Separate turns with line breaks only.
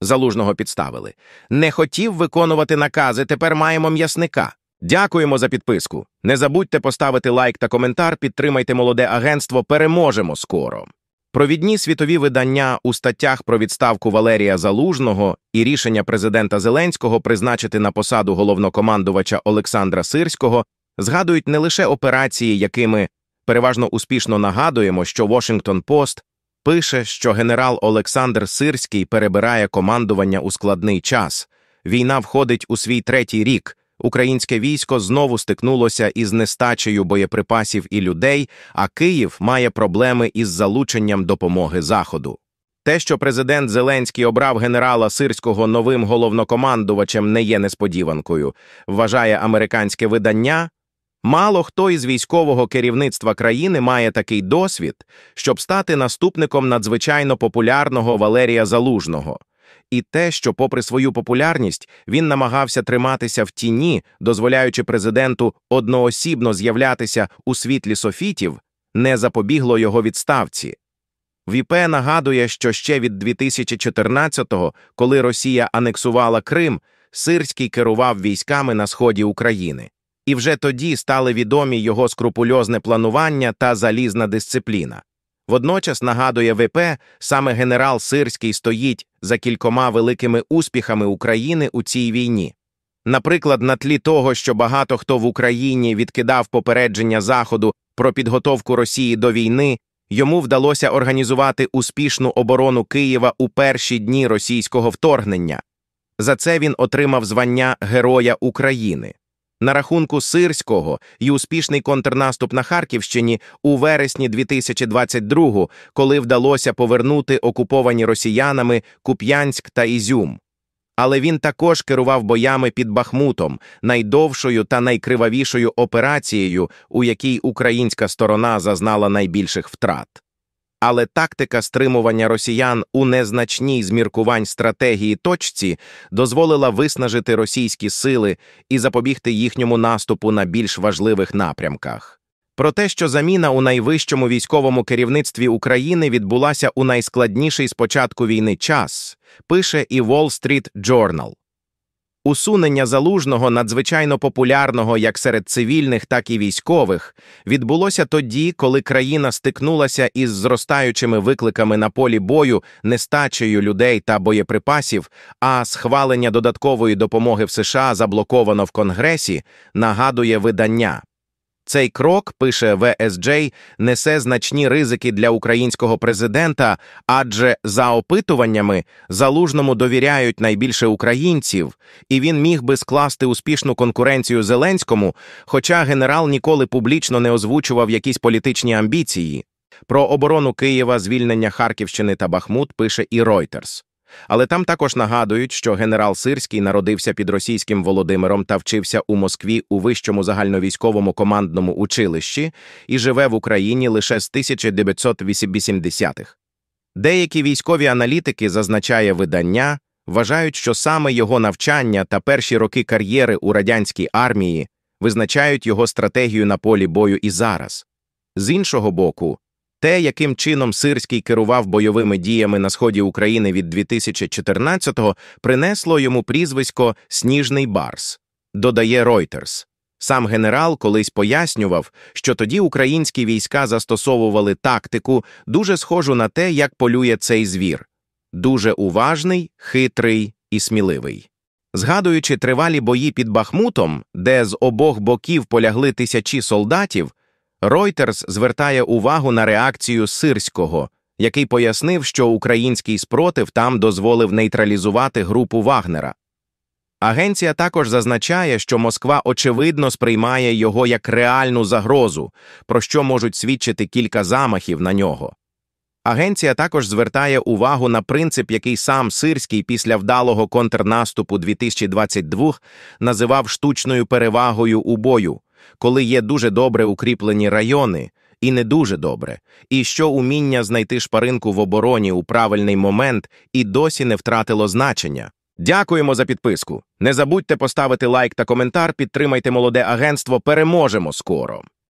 залужного підставили. Не хотів виконувати накази, тепер маємо м'ясника. Дякуємо за підписку. Не забудьте поставити лайк та коментар, підтримайте молоде агентство, переможемо скоро. Провідні світові видання у статтях про відставку Валерія Залужного і рішення президента Зеленського призначити на посаду головнокомандувача Олександра Сирського згадують не лише операції, якими переважно успішно нагадуємо, що Washington Post пише, що генерал Олександр Сирський перебирає командування у складний час. Війна входить у свій третій рік. Українське військо знову стикнулося із нестачею боєприпасів і людей, а Київ має проблеми із залученням допомоги Заходу. Те, що президент Зеленський обрав генерала сирського новим головнокомандувачем, не є несподіванкою, вважає американське видання. Мало хто із військового керівництва країни має такий досвід, щоб стати наступником надзвичайно популярного Валерія Залужного, і те, що, попри свою популярність, він намагався триматися в тіні, дозволяючи президенту одноосібно з'являтися у світлі софітів, не запобігло його відставці. Віпе нагадує, що ще від 2014-го, коли Росія анексувала Крим, Сирський керував військами на сході України і вже тоді стали відомі його скрупульозне планування та залізна дисципліна. Водночас нагадує ВП, саме генерал Сирський стоїть за кількома великими успіхами України у цій війні. Наприклад, на тлі того, що багато хто в Україні відкидав попередження Заходу про підготовку Росії до війни, йому вдалося організувати успішну оборону Києва у перші дні російського вторгнення. За це він отримав звання Героя України. На рахунку сирського і успішний контрнаступ на Харківщині у вересні 2022 коли вдалося повернути окуповані росіянами Куп'янськ та Ізюм. Але він також керував боями під Бахмутом, найдовшою та найкривавішою операцією, у якій українська сторона зазнала найбільших втрат але тактика стримування росіян у незначній зміркувань стратегії точці дозволила виснажити російські сили і запобігти їхньому наступу на більш важливих напрямках. Про те, що заміна у найвищому військовому керівництві України відбулася у найскладніший спочатку війни час, пише і Wall Street Journal. Усунення залужного надзвичайно популярного як серед цивільних, так і військових, відбулося тоді, коли країна стикнулася із зростаючими викликами на полі бою, нестачею людей та боєприпасів, а схвалення додаткової допомоги в США заблоковано в Конгресі, нагадує видання. Цей крок, пише ВСД, несе значні ризики для українського президента, адже за опитуваннями залужному довіряють найбільше українців, і він міг би скласти успішну конкуренцію Зеленському, хоча генерал ніколи публічно не озвучував якісь політичні амбіції. Про оборону Києва, звільнення Харківщини та Бахмут пише і Reuters. Але там також нагадують, що генерал Сирський народився під російським Володимиром та вчився у Москві у вищому загальновійськовому командному училищі і живе в Україні лише з 1980-х. Деякі військові аналітики зазначає видання, вважають, що саме його навчання та перші роки кар'єри у радянській армії визначають його стратегію на полі бою і зараз. З іншого боку, те, яким чином Сирський керував бойовими діями на сході України від 2014-го, принесло йому прізвисько Сніжний Барс, додає Reuters. Сам генерал колись пояснював, що тоді українські війська застосовували тактику, дуже схожу на те, як полює цей звір дуже уважний, хитрий і сміливий. Згадуючи тривалі бої під Бахмутом, де з обох боків полягли тисячі солдатів, Reuters звертає увагу на реакцію сирського, який пояснив, що український спротив там дозволив нейтралізувати групу Вагнера. Агенція також зазначає, що Москва очевидно сприймає його як реальну загрозу, про що можуть свідчити кілька замахів на нього. Агенція також звертає увагу на принцип, який сам сирський після вдалого контрнаступу 2022 називав штучною перевагою у бою коли є дуже добре укріплені райони і не дуже добре, і що уміння знайти шпаринку в обороні у правильний момент і досі не втратило значення. Дякуємо за підписку. Не забудьте поставити лайк та коментар, підтримайте молоде агентство, переможемо скоро.